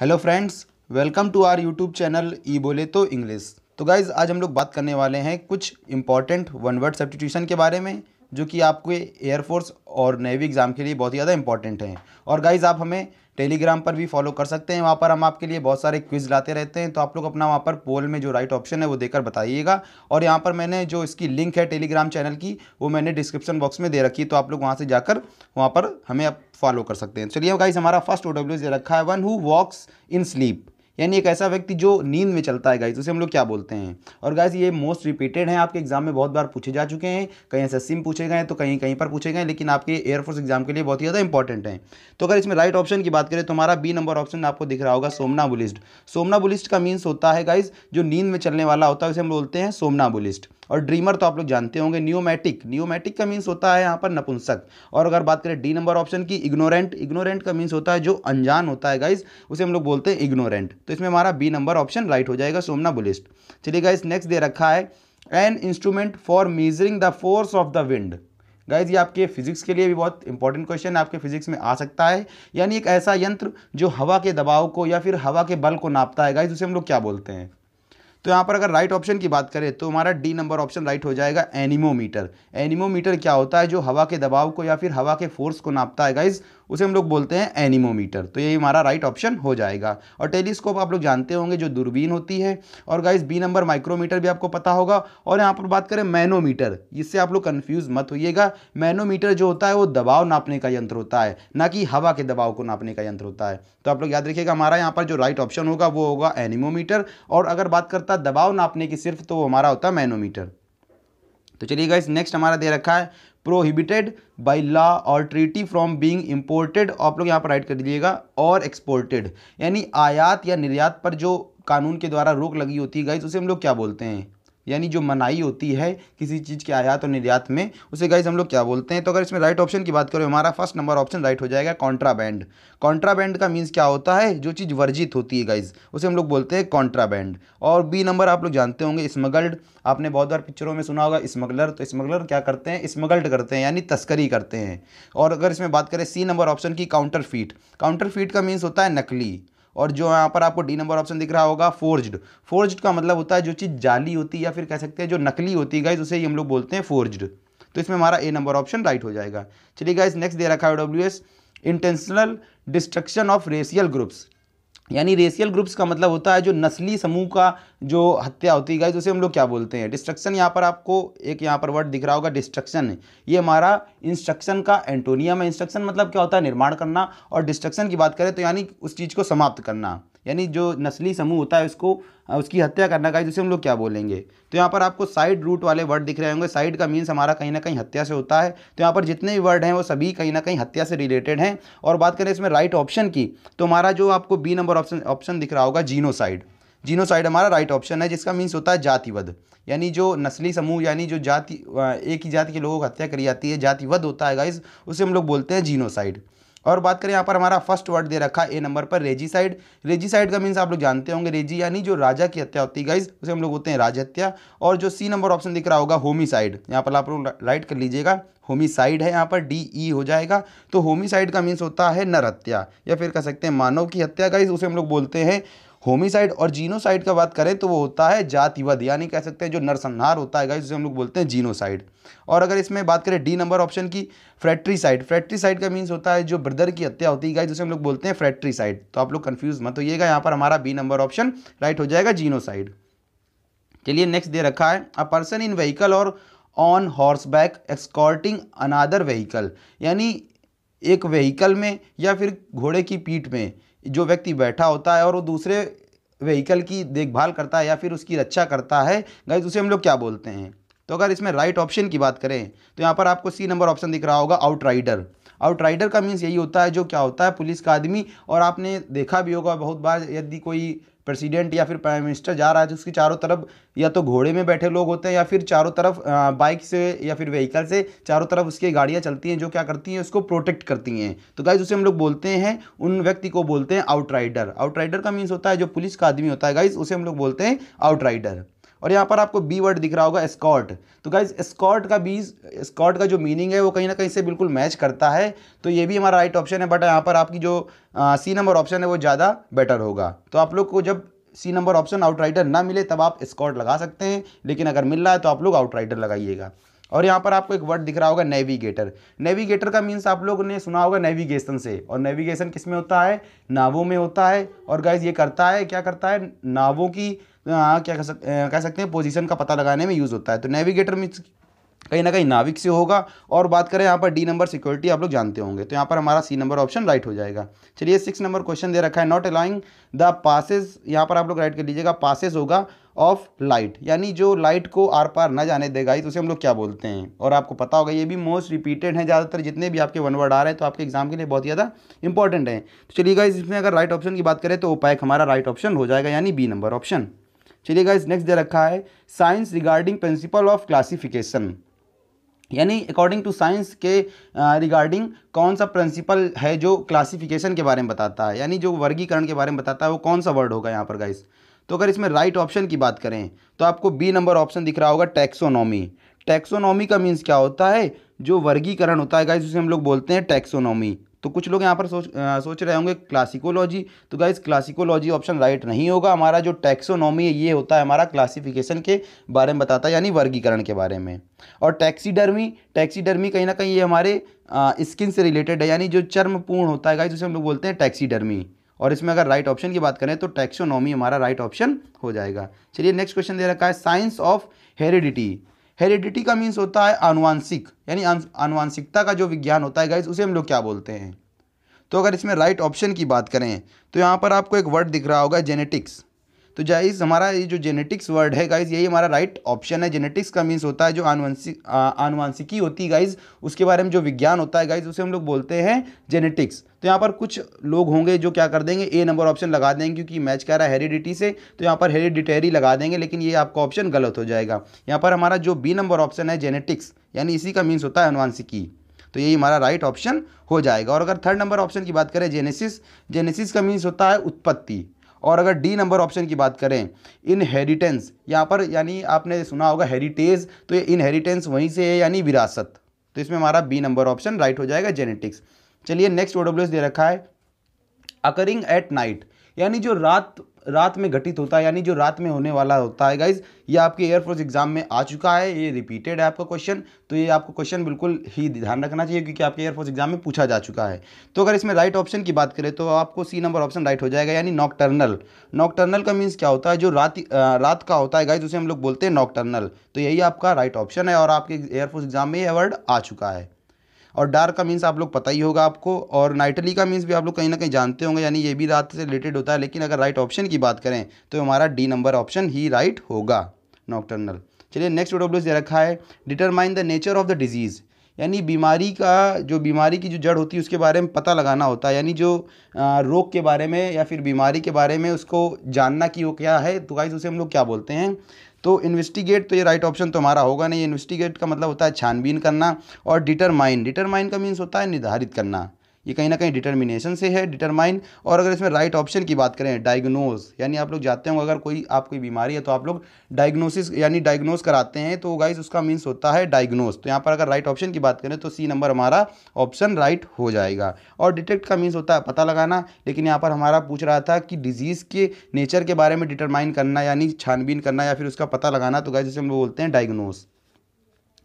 hello friends welcome to our YouTube channel ई बोले तो इंग्लिश तो गाइज आज हम लोग बात करने वाले हैं कुछ इंपॉर्टेंट वन वर्ड सब्सटीट्यूशन के बारे में जो कि आपके एयरफोर्स और नेवी एग्ज़ाम के लिए बहुत ही ज़्यादा इंपॉर्टेंट हैं और गाइज आप हमें टेलीग्राम पर भी फॉलो कर सकते हैं वहाँ पर हम आपके लिए बहुत सारे क्विज लाते रहते हैं तो आप लोग अपना वहाँ पर पोल में जो राइट ऑप्शन है वो देकर बताइएगा और यहाँ पर मैंने जो इसकी लिंक है टेलीग्राम चैनल की वो मैंने डिस्क्रिप्शन बॉक्स में दे रखी है तो आप लोग वहाँ से जाकर वहाँ पर हमें फॉलो कर सकते हैं चलिए गाइज हमारा फर्स्ट ओ डब्ल्यू दे रखा है one who walks in sleep यानी एक ऐसा व्यक्ति जो नींद में चलता है गाइज उसे हम लोग क्या बोलते हैं और गाइज ये मोस्ट रिपीटेड हैं आपके एग्जाम में बहुत बार पूछे जा चुके हैं कहीं एस एस पूछे गए तो कहीं कहीं पर पूछे गए लेकिन आपके एयरफोर्स एग्जाम के लिए बहुत ही ज़्यादा इंपॉर्टेंट हैं तो अगर इसमें राइट ऑप्शन की बात करें तो हमारा बी नंबर ऑप्शन आपको दिख रहा होगा बुलिस्ट सोमना बुलिस्ट का मीन्स होता है गाइज जो नींद में चलने वाला होता है उसे हम बोलते हैं बुलिस्ट और ड्रीमर तो आप लोग जानते होंगे न्यूमैटिक न्यूमैटिक का मीन्स होता है यहाँ पर नपुंसक और अगर बात करें डी नंबर ऑप्शन की इग्नोरेंट इग्नोरेंट का मीन्स होता है जो अनजान होता है गाइज उसे हम लोग बोलते हैं इग्नोरेंट तो इसमें हमारा बी नंबर ऑप्शन राइट हो जाएगा सोमना बुलिस्ट चलिए गाइज नेक्स्ट दे रखा है an instrument for measuring the force of the wind guys ये आपके फिजिक्स के लिए भी बहुत इंपॉर्टेंट क्वेश्चन आपके फिजिक्स में आ सकता है यानी एक ऐसा यंत्र जो हवा के दबाव को या फिर हवा के बल को नापता है गाइज उसे हम लोग क्या बोलते हैं तो यहाँ पर अगर राइट ऑप्शन की बात करें तो हमारा डी नंबर ऑप्शन राइट हो जाएगा एनिमोमीटर एनिमोमीटर क्या होता है जो हवा के दबाव को या फिर हवा के फोर्स को नापता है गाइज उसे हम लोग बोलते हैं एनिमोमीटर तो ये हमारा राइट ऑप्शन हो जाएगा और टेलीस्कोप आप लोग जानते होंगे जो दूरबीन होती है और गाइस बी नंबर माइक्रोमीटर भी आपको पता होगा और यहाँ पर बात करें मैनोमीटर इससे आप लोग कन्फ्यूज़ मत होइएगा मैनोमीटर जो होता है वो दबाव नापने का यंत्र होता है ना कि हवा के दबाव को नापने का यंत्र होता है तो आप लोग याद रखिएगा हमारा यहाँ पर जो राइट ऑप्शन होगा वो होगा एनिमोमीटर और अगर बात करता दबाव नापने की सिर्फ तो वो हमारा होता है मैनोमीटर तो चलिए गाइस नेक्स्ट हमारा दे रखा है prohibited by law or treaty from being imported आप लोग यहाँ पर राइट कर दीजिएगा और एक्सपोर्टेड यानी आयात या निर्यात पर जो कानून के द्वारा रोक लगी होती है गाइस उसे हम लोग क्या बोलते हैं यानी जो मनाई होती है किसी चीज़ के आयात और निर्यात में उसे गाइज हम लोग क्या बोलते हैं तो अगर इसमें राइट ऑप्शन की बात करें हमारा फर्स्ट नंबर ऑप्शन राइट हो जाएगा कॉन्ट्राबैंड कॉन्ट्राबैंड का मीन्स क्या होता है जो चीज़ वर्जित होती है गाइज उसे हम लोग बोलते हैं कॉन्ट्राबैंड और बी नंबर आप लोग जानते होंगे स्मगल्ड आपने बहुत बार पिक्चरों में सुना होगा स्मगलर तो स्मगलर क्या करते हैं स्मगल्ड करते हैं यानी तस्करी करते हैं और अगर इसमें बात करें सी नंबर ऑप्शन की काउंटर फीट काउंटर फीट का मीन्स होता है नकली और जो यहाँ पर आपको डी नंबर ऑप्शन दिख रहा होगा फोर्ज्ड फोर्ज्ड का मतलब होता है जो चीज़ जाली होती है या फिर कह सकते हैं जो नकली होती है गाइज उसे ही हम लोग बोलते हैं फोर्ज्ड तो इसमें हमारा ए नंबर ऑप्शन राइट हो जाएगा चलिए गाइज नेक्स्ट दे रखा है W S intentional destruction of racial groups यानी रेशियल ग्रुप्स का मतलब होता है जो नस्ली समूह का जो हत्या होती है गाइज उसे हम लोग क्या बोलते हैं डिस्ट्रक्शन यहाँ पर आपको एक यहाँ पर वर्ड दिख रहा होगा डिस्ट्रक्शन ये हमारा इंस्ट्रक्शन का एंटोनियम है इंस्ट्रक्शन मतलब क्या होता है निर्माण करना और डिस्ट्रक्शन की बात करें तो यानी उस चीज़ को समाप्त करना यानी जो नस्ली समूह होता है उसको उसकी हत्या करना का जिसे हम लोग क्या बोलेंगे तो यहाँ पर आपको साइड रूट वाले वर्ड दिख रहे होंगे साइड का मीन्स हमारा कहीं ना कहीं हत्या से होता है तो यहाँ पर जितने भी वर्ड हैं वो सभी कहीं ना कहीं हत्या से रिलेटेड हैं और बात करें इसमें राइट ऑप्शन की तो हमारा जो आपको बी नंबर ऑप्शन ऑप्शन दिख रहा होगा जीनोसाइड जीनोसाइड हमारा राइट ऑप्शन है जिसका मीन्स होता है जातिवध यानी जो नस्ली समूह यानी जो जाति एक ही जाति के लोगों की हत्या करी जाती है जातिवध होता है गाइज उसे हम लोग बोलते हैं जीनोसाइड और बात करें यहाँ पर हमारा फर्स्ट वर्ड दे रखा है ए नंबर पर रेजीसाइड रेजीसाइड का मीन्स आप लोग जानते होंगे रेजी यानी जो राजा की हत्या होती है गाइज उसे हम लोग होते हैं राजहत्या हत्या और जो सी नंबर ऑप्शन दिख रहा होगा होमीसाइड यहाँ पर आप लोग राइट कर लीजिएगा होमीसाइड है यहाँ पर डी ई e हो जाएगा तो होमीसाइड का मीन्स होता है नर हत्या या फिर कह सकते हैं मानव की हत्या गाइज उसे हम लोग बोलते हैं होमिसाइड और जीनोसाइड का बात करें तो वो होता है जातिवध यानी कह सकते हैं जो नरसंहार होता है उसे हम लोग बोलते हैं जीनोसाइड और अगर इसमें बात करें डी नंबर ऑप्शन की फ्रैक्ट्री साइड फ्रैक्ट्री साइड का मीन्स होता है जो ब्रदर की हत्या होती है जिसे हम लोग बोलते हैं फ्रैक्ट्री साइड तो आप लोग कन्फ्यूज मत होइएगा यहाँ पर हमारा बी नंबर ऑप्शन राइट हो जाएगा जीनोसाइड चलिए नेक्स्ट दे रखा है a person in vehicle or on horseback escorting another vehicle यानी एक व्हीकल में या फिर घोड़े की पीठ में जो व्यक्ति बैठा होता है और वो दूसरे व्हीकल की देखभाल करता है या फिर उसकी रक्षा करता है गाइज उसे हम लोग क्या बोलते हैं तो अगर इसमें राइट ऑप्शन की बात करें तो यहाँ पर आपको सी नंबर ऑप्शन दिख रहा होगा आउटराइडर आउटराइडर का मीन्स यही होता है जो क्या होता है पुलिस का आदमी और आपने देखा भी होगा बहुत बार यदि कोई प्रेसिडेंट या फिर प्राइम मिनिस्टर जा रहा है तो उसकी चारों तरफ या तो घोड़े में बैठे लोग होते हैं या फिर चारों तरफ बाइक से या फिर व्हीकल से चारों तरफ उसकी गाड़ियाँ चलती हैं जो क्या करती हैं उसको प्रोटेक्ट करती हैं तो गाइज उसे हम लोग बोलते हैं उन व्यक्ति को बोलते हैं आउटराइडर आउटराइडर का मीन्स होता है जो पुलिस का आदमी होता है गाइज उसे हम लोग बोलते हैं आउटराइडर और यहाँ पर आपको बी वर्ड दिख रहा होगा स्कॉट तो गाइज स्कॉट का बी स्कॉट का जो मीनिंग है वो कहीं ना कहीं से बिल्कुल मैच करता है तो ये भी हमारा राइट ऑप्शन है बट यहाँ पर आपकी जो सी नंबर ऑप्शन है वो ज़्यादा बेटर होगा तो आप लोग को जब सी नंबर ऑप्शन आउटराइडर ना मिले तब आप स्कॉट लगा सकते हैं लेकिन अगर मिल रहा है तो आप लोग आउटराइडर लगाइएगा और यहाँ पर आपको एक वर्ड दिख रहा होगा नेविगेटर नेविगेटर का मीन्स आप लोगों ने सुना होगा नेविगेशन से और नेविगेशन किस में होता है नावों में होता है और गाइज ये करता है क्या करता है नावों की आ, हाँ, क्या कह सक कह सकते हैं पोजीशन का पता लगाने में यूज़ होता है तो नेविगेटर मीन्स कहीं ना कहीं नाविक से होगा और बात करें यहाँ पर डी नंबर सिक्योरिटी आप लोग जानते होंगे तो यहाँ पर हमारा सी नंबर ऑप्शन राइट हो जाएगा चलिए सिक्स नंबर क्वेश्चन दे रखा है नॉट अलाइंग द पासेज यहाँ पर आप लोग राइट कर लीजिएगा पासेज होगा ऑफ लाइट यानी जो लाइट को आर पार ना जाने देगा ही तो उसे हम लोग क्या बोलते हैं और आपको पता होगा ये भी मोस्ट रिपीटेड है ज़्यादातर जितने भी आपके वन वर्ड आ रहे हैं तो आपके एग्जाम के लिए बहुत ज़्यादा इंपॉर्टेंट है तो चलिएगा इसमें अगर राइट ऑप्शन की बात करें तो ओपैक हमारा राइट ऑप्शन हो जाएगा यानी बी नंबर ऑप्शन चलिएगा इस नेक्स्ट दे रखा है science regarding principle of classification यानी अकॉर्डिंग टू साइंस के रिगार्डिंग कौन सा प्रिंसिपल है जो क्लासिफिकेशन के बारे में बताता है यानी जो वर्गीकरण के बारे में बताता है वो कौन सा वर्ड होगा यहाँ पर गाइस तो अगर इसमें राइट ऑप्शन की बात करें तो आपको बी नंबर ऑप्शन दिख रहा होगा टैक्सोनॉमी टैक्सोनॉमी का मीन्स क्या होता है जो वर्गीकरण होता है गाइज उसे हम लोग बोलते हैं टैक्सोनॉमी तो कुछ लोग यहाँ पर सोच आ, सोच रहे होंगे क्लासिकोलॉजी तो गाइज क्लासिकोलॉजी ऑप्शन राइट नहीं होगा हमारा जो टैक्सोनॉमी है ये होता है हमारा क्लासिफिकेशन के बारे में बताता है यानी वर्गीकरण के बारे में और टैक्सीडर्मी टैक्सीडर्मी कहीं ना कहीं ये हमारे स्किन से रिलेटेड है यानी जो पूर्ण होता है गाइज उसे हम लोग बोलते हैं टैक्सीडर्मी और इसमें अगर राइट ऑप्शन की बात करें तो टैक्सोनॉमी हमारा राइट ऑप्शन हो जाएगा चलिए नेक्स्ट क्वेश्चन दे रखा है साइंस ऑफ हेरिडिटी हेरिडिटी का मीन्स होता है अनुवांशिक यानी अनुवांशिकता का जो विज्ञान होता है गाइज उसे हम लोग क्या बोलते हैं तो अगर इसमें राइट ऑप्शन की बात करें तो यहाँ पर आपको एक वर्ड दिख रहा होगा जेनेटिक्स तो जाइज हमारा ये जो जेनेटिक्स वर्ड है गाइज यही हमारा राइट ऑप्शन है जेनेटिक्स का मीन्स होता है जो आनुवंशिक आनुवांशिकी होती है गाइज उसके बारे में जो विज्ञान होता है गाइज उसे हम लोग बोलते हैं जेनेटिक्स तो यहाँ पर कुछ लोग होंगे जो क्या कर देंगे ए नंबर ऑप्शन लगा देंगे क्योंकि मैच कह रहा है हेरिडिटी से तो यहाँ पर हेरिडिटेरी लगा देंगे लेकिन ये आपका ऑप्शन गलत हो जाएगा यहाँ पर हमारा जो बी नंबर ऑप्शन है जेनेटिक्स यानी इसी का मीन्स होता है अनुवांशिकी तो यही हमारा राइट ऑप्शन हो जाएगा और अगर थर्ड नंबर ऑप्शन की बात करें जेनेसिस जेनेसिस का मीन्स होता है उत्पत्ति और अगर डी नंबर ऑप्शन की बात करें इनहेरिटेंस यहाँ पर यानी आपने सुना होगा हेरिटेज तो ये इनहेरिटेंस वहीं से है यानी विरासत तो इसमें हमारा बी नंबर ऑप्शन राइट हो जाएगा जेनेटिक्स चलिए नेक्स्ट ओ दे रखा है अकरिंग एट नाइट यानी जो रात रात में घटित होता है यानी जो रात में होने वाला होता है गाइज ये आपके एयरफोर्स एग्जाम में आ चुका है ये रिपीटेड है आपका क्वेश्चन तो ये आपको क्वेश्चन बिल्कुल ही ध्यान रखना चाहिए क्योंकि आपके एयरफोर्स एग्जाम में पूछा जा चुका है तो अगर इसमें राइट ऑप्शन की बात करें तो आपको सी नंबर ऑप्शन राइट हो जाएगा यानी नॉकटर्नल नॉकटर्नल का मीन्स क्या होता है जो रात रात का होता है गाइज उसे हम लोग बोलते हैं नॉकटर्नल तो यही आपका राइट ऑप्शन है और आपके एयरफोर्स एग्जाम में ये वर्ड आ चुका है और डार्क का मीन्स आप लोग पता ही होगा आपको और नाइटली का मीन्स भी आप लोग कहीं ना कहीं जानते होंगे यानी ये भी रात से रिलेटेड होता है लेकिन अगर राइट ऑप्शन की बात करें तो हमारा डी नंबर ऑप्शन ही राइट होगा नॉक्टर्नल चलिए नेक्स्ट डब्ल्यू दे रखा है determine the nature of the disease यानी बीमारी का जो बीमारी की जो जड़ होती है उसके बारे में पता लगाना होता है यानी जो रोग के बारे में या फिर बीमारी के बारे में उसको जानना कि वो क्या है तो गाइस उसे हम लोग क्या बोलते हैं तो इन्वेस्टिगेट तो ये राइट ऑप्शन तो हमारा होगा नहीं इन्वेस्टिगेट का मतलब होता है छानबीन करना और डिटरमाइन डिटरमाइन का मीन्स होता है निर्धारित करना ये कहीं ना कहीं डिटर्मिनेशन से है डिटरमाइन और अगर इसमें राइट ऑप्शन की बात करें डायग्नोज यानी आप लोग जाते होंगे अगर कोई आपकी बीमारी है तो आप लोग डायग्नोसिस यानी डायग्नोज कराते हैं तो गाइज उसका मीन्स होता है डायग्नोज तो यहाँ पर अगर राइट ऑप्शन की बात करें तो सी नंबर हमारा ऑप्शन राइट हो जाएगा और डिटेक्ट का मीन्स होता है पता लगाना लेकिन यहाँ पर हमारा पूछ रहा था कि डिजीज़ के नेचर के बारे में डिटरमाइन करना यानी छानबीन करना या फिर उसका पता लगाना तो गाइज जिसे हम बोलते हैं डायग्नोज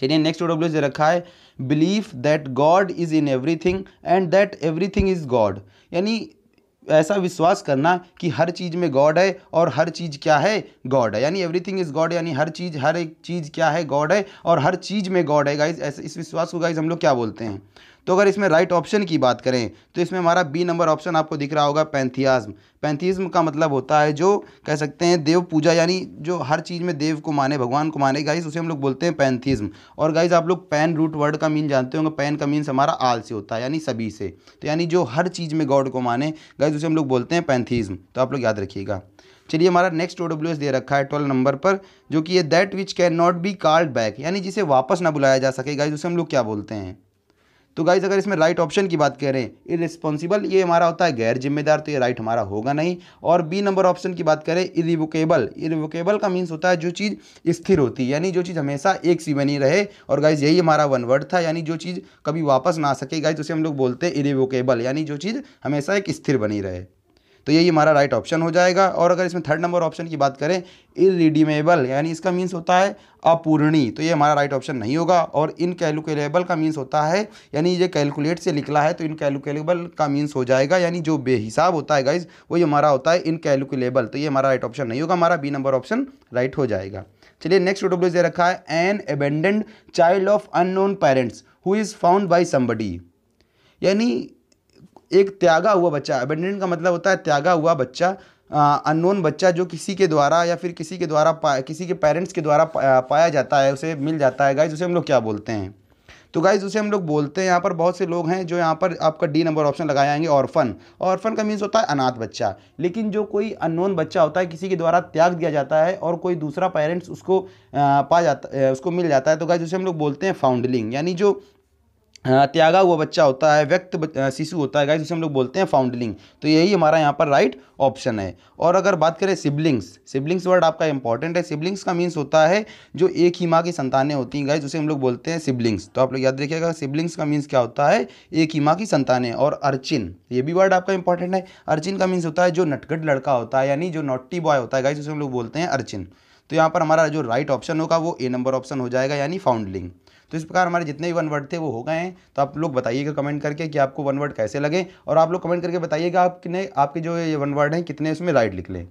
चलिए नेक्स्ट ओ डब्ल्यू रखा है belief that God is in everything and that everything is God यानी ऐसा विश्वास करना कि हर चीज़ में गॉड है और हर चीज़ क्या है गॉड है यानी एवरीथिंग इज़ गॉड यानी हर चीज़ हर एक चीज़ क्या है गॉड है और हर चीज़ में गॉड है गाइज ऐसे इस विश्वास को गाइज हम लोग क्या बोलते हैं तो अगर इसमें राइट ऑप्शन की बात करें तो इसमें हमारा बी नंबर ऑप्शन आपको दिख रहा होगा पैंथियाज्म पैंथिज्म का मतलब होता है जो कह सकते हैं देव पूजा यानी जो हर चीज़ में देव को माने भगवान को माने गाइज उसे हम लोग बोलते हैं पैंथिज्म और गाइज आप लोग पैन रूट वर्ड का मीन जानते होंगे पैन का मीन्स हमारा आल से होता है यानी सभी से तो यानी जो हर चीज़ में गॉड को माने गाइज उसे हम लोग बोलते हैं पैंथिज्म तो आप लोग याद रखिएगा चलिए हमारा नेक्स्ट ओ दे रखा है ट्वेल्व नंबर पर जो कि ये that which cannot be called back यानी जिसे वापस ना बुलाया जा सके गाइज उसे हम लोग क्या बोलते हैं तो गाइज अगर इसमें राइट ऑप्शन की बात करें इरिस्पॉन्सिबल ये हमारा होता है गैर जिम्मेदार तो ये राइट हमारा होगा नहीं और बी नंबर ऑप्शन की बात करें इरिवोकेबल इरिवोकेबल का मीन्स होता है जो चीज़ स्थिर होती है यानी जो चीज़ हमेशा एक सी बनी रहे और गाइज यही हमारा वन वर्ड था यानी जो चीज़ कभी वापस ना आ सके गाइज उसे हम लोग बोलते हैं इरिवोकेबल यानी जो चीज़ हमेशा एक स्थिर बनी रहे तो यही हमारा राइट ऑप्शन हो जाएगा और अगर इसमें थर्ड नंबर ऑप्शन की बात करें इरिडीमेबल यानी इसका मीन्स होता है अपूर्णी तो ये हमारा राइट ऑप्शन नहीं होगा और इनकैलकुलेबल का मीन्स होता है यानी ये कैलकुलेट से निकला है तो इनकैलकुलेबल का मीन्स हो जाएगा यानी जो बेहिसाब होता है गाइज वही हमारा होता है इनकैलकुलेबल तो ये हमारा राइट ऑप्शन नहीं होगा हमारा बी नंबर ऑप्शन राइट हो जाएगा चलिए नेक्स्ट डब्ल्यू दे रखा है an abandoned child of unknown parents who is found by somebody यानी एक त्यागा हुआ बच्चा अबेंडेंट का मतलब होता है त्यागा हुआ बच्चा अननोन बच्चा जो किसी के द्वारा या फिर किसी के द्वारा पा किसी के पेरेंट्स के द्वारा पा, पाया जाता है उसे मिल जाता है गाइज उसे हम लोग क्या बोलते हैं तो गाइज उसे हम लोग बोलते हैं यहाँ पर बहुत से लोग हैं जो यहाँ पर आपका डी नंबर ऑप्शन लगाए जाएंगे ऑर्फन ऑर्फन का मीन्स होता है अनाथ बच्चा लेकिन जो कोई अननोन बच्चा होता है किसी के द्वारा त्याग दिया जाता है और कोई दूसरा पेरेंट्स उसको पा जाता उसको मिल जाता है तो गाइज उसे हम लोग बोलते हैं फाउंडलिंग यानी जो हाँ, त्यागा हुआ बच्चा होता है व्यक्त शिशु होता है गाइस उसे हम लोग बोलते हैं फाउंडलिंग तो यही हमारा यहाँ पर राइट ऑप्शन है और अगर बात करें सिबलिंग्स सिबलिंग्स वर्ड आपका इंपॉर्टेंट है सिबलिंग्स का मीन्स होता है जो एक ही माँ की संतानें होती हैं गाइस उसे हम लोग बोलते हैं सिबलिंग्स तो आप लोग याद रखिएगा सिबलिंग्स का मीन्स क्या होता है एक ही माँ की संतानें और अर्चिन ये भी वर्ड आपका इंपॉर्टेंट है अर्चिन का मीन्स होता है जो नटखट लड़का होता है यानी जो नोटी बॉय होता है गाइस उसे हम लोग बोलते हैं अर्चिन तो यहाँ पर हमारा जो राइट ऑप्शन होगा वो ए नंबर ऑप्शन हो जाएगा यानी फाउंडलिंग तो इस प्रकार हमारे जितने भी वन वर्ड थे वो हो गए हैं तो आप लोग बताइएगा कमेंट करके कि आपको वन वर्ड कैसे लगे और आप लोग कमेंट करके बताइएगा आपने आपके जो ये वन वर्ड हैं कितने इसमें राइट लिख लें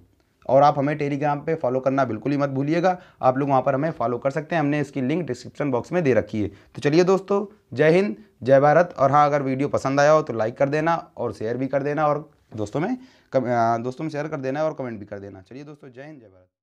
और आप हमें टेलीग्राम पे फॉलो करना बिल्कुल ही मत भूलिएगा आप लोग वहाँ पर हमें फॉलो कर सकते हैं हमने इसकी लिंक डिस्क्रिप्शन बॉक्स में दे रखी है तो चलिए दोस्तों जय हिंद जय भारत और हाँ अगर वीडियो पसंद आया हो तो लाइक कर देना और शेयर भी कर देना और दोस्तों में कम, दोस्तों में शेयर कर देना और कमेंट भी कर देना चलिए दोस्तों जय हिंद जय भारत